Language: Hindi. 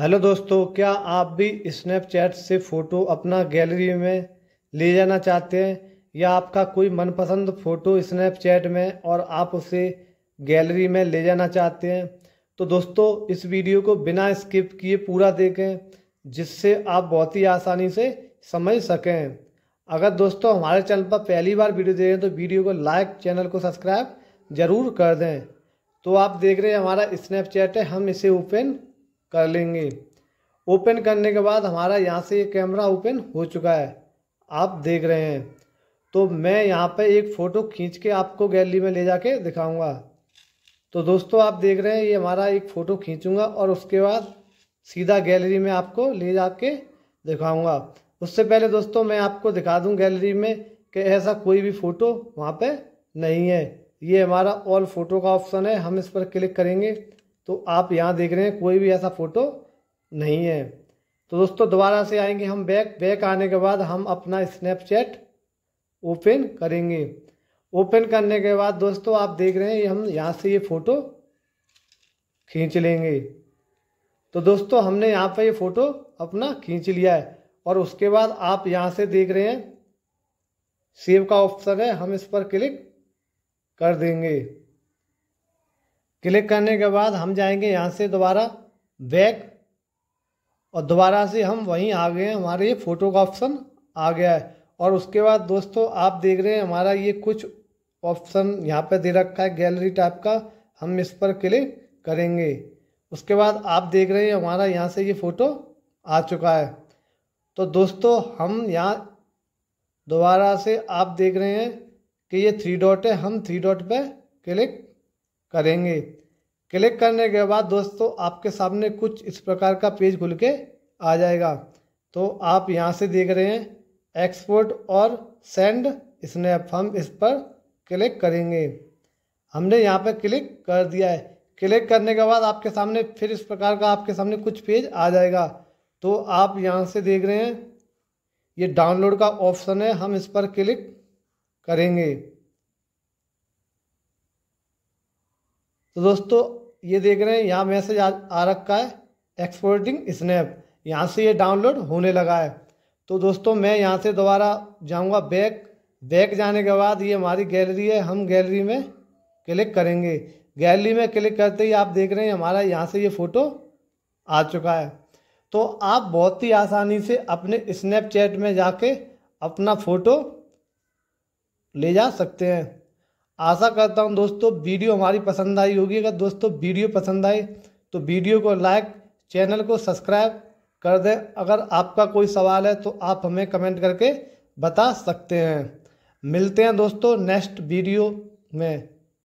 हेलो दोस्तों क्या आप भी स्नैपचैट से फ़ोटो अपना गैलरी में ले जाना चाहते हैं या आपका कोई मनपसंद फ़ोटो स्नैपचैट में और आप उसे गैलरी में ले जाना चाहते हैं तो दोस्तों इस वीडियो को बिना स्किप किए पूरा देखें जिससे आप बहुत ही आसानी से समझ सकें अगर दोस्तों हमारे चैनल पर पहली बार वीडियो दे रहे हैं तो वीडियो को लाइक चैनल को सब्सक्राइब ज़रूर कर दें तो आप देख रहे हैं हमारा स्नैपचैट है हम इसे ओपन कर लेंगे ओपन करने के बाद हमारा यहाँ से ये कैमरा ओपन हो चुका है आप देख रहे हैं तो मैं यहाँ पर एक फ़ोटो खींच के आपको गैलरी में ले जाके दिखाऊंगा तो दोस्तों आप देख रहे हैं ये हमारा एक फ़ोटो खींचूंगा और उसके बाद सीधा गैलरी में आपको ले जाके दिखाऊंगा उससे पहले दोस्तों मैं आपको दिखा दूँ गैलरी में कि ऐसा कोई भी फ़ोटो वहाँ पे नहीं है ये हमारा ऑल फ़ोटो का ऑप्शन है हम इस पर क्लिक करेंगे तो आप यहाँ देख रहे हैं कोई भी ऐसा फ़ोटो नहीं है तो दोस्तों दोबारा से आएंगे हम बैक बैक आने के बाद हम अपना स्नैपचैट ओपन करेंगे ओपन करने के बाद दोस्तों आप देख रहे हैं हम यहाँ से ये फ़ोटो खींच लेंगे तो दोस्तों हमने यहाँ पर ये फ़ोटो अपना खींच लिया है और उसके बाद आप यहाँ से देख रहे हैं सेव का ऑप्शन है हम इस पर क्लिक कर देंगे क्लिक करने के बाद हम जाएंगे यहाँ से दोबारा बैक और दोबारा से हम वहीं आ गए हैं हमारे ये फ़ोटो का ऑप्शन आ गया है और उसके बाद दोस्तों आप देख रहे हैं हमारा ये कुछ ऑप्शन यहाँ पर दे रखा है गैलरी टाइप का हम इस पर क्लिक करेंगे उसके बाद आप देख रहे हैं हमारा यहाँ से ये फ़ोटो आ चुका है तो दोस्तों हम यहाँ दोबारा से आप देख रहे हैं कि ये थ्री डॉट है हम थ्री डॉट पे क्लिक करेंगे क्लिक करने के बाद दोस्तों आपके सामने कुछ इस प्रकार का पेज खुल के आ जाएगा तो आप यहाँ से देख रहे हैं एक्सपोर्ट और सेंड स्नैप हम इस पर क्लिक करेंगे हमने यहाँ पर क्लिक कर दिया है क्लिक करने के बाद आपके सामने फिर इस प्रकार का आपके सामने कुछ पेज आ जाएगा तो आप यहाँ से देख रहे हैं ये डाउनलोड का ऑप्शन है हम इस पर क्लिक करेंगे तो दोस्तों ये देख रहे हैं यहाँ मैसेज आ, रखा है एक्सपोर्टिंग स्नैप यहाँ से ये डाउनलोड होने लगा है तो दोस्तों मैं यहाँ से दोबारा जाऊँगा बैक बैक जाने के बाद ये हमारी गैलरी है हम गैलरी में क्लिक करेंगे गैलरी में क्लिक करते ही आप देख रहे हैं हमारा यहाँ से ये फ़ोटो आ चुका है तो आप बहुत ही आसानी से अपने स्नैपचैट में जाके अपना फ़ोटो ले जा सकते हैं आशा करता हूँ दोस्तों वीडियो हमारी पसंद आई होगी अगर दोस्तों वीडियो पसंद आए तो वीडियो को लाइक चैनल को सब्सक्राइब कर दें अगर आपका कोई सवाल है तो आप हमें कमेंट करके बता सकते हैं मिलते हैं दोस्तों नेक्स्ट वीडियो में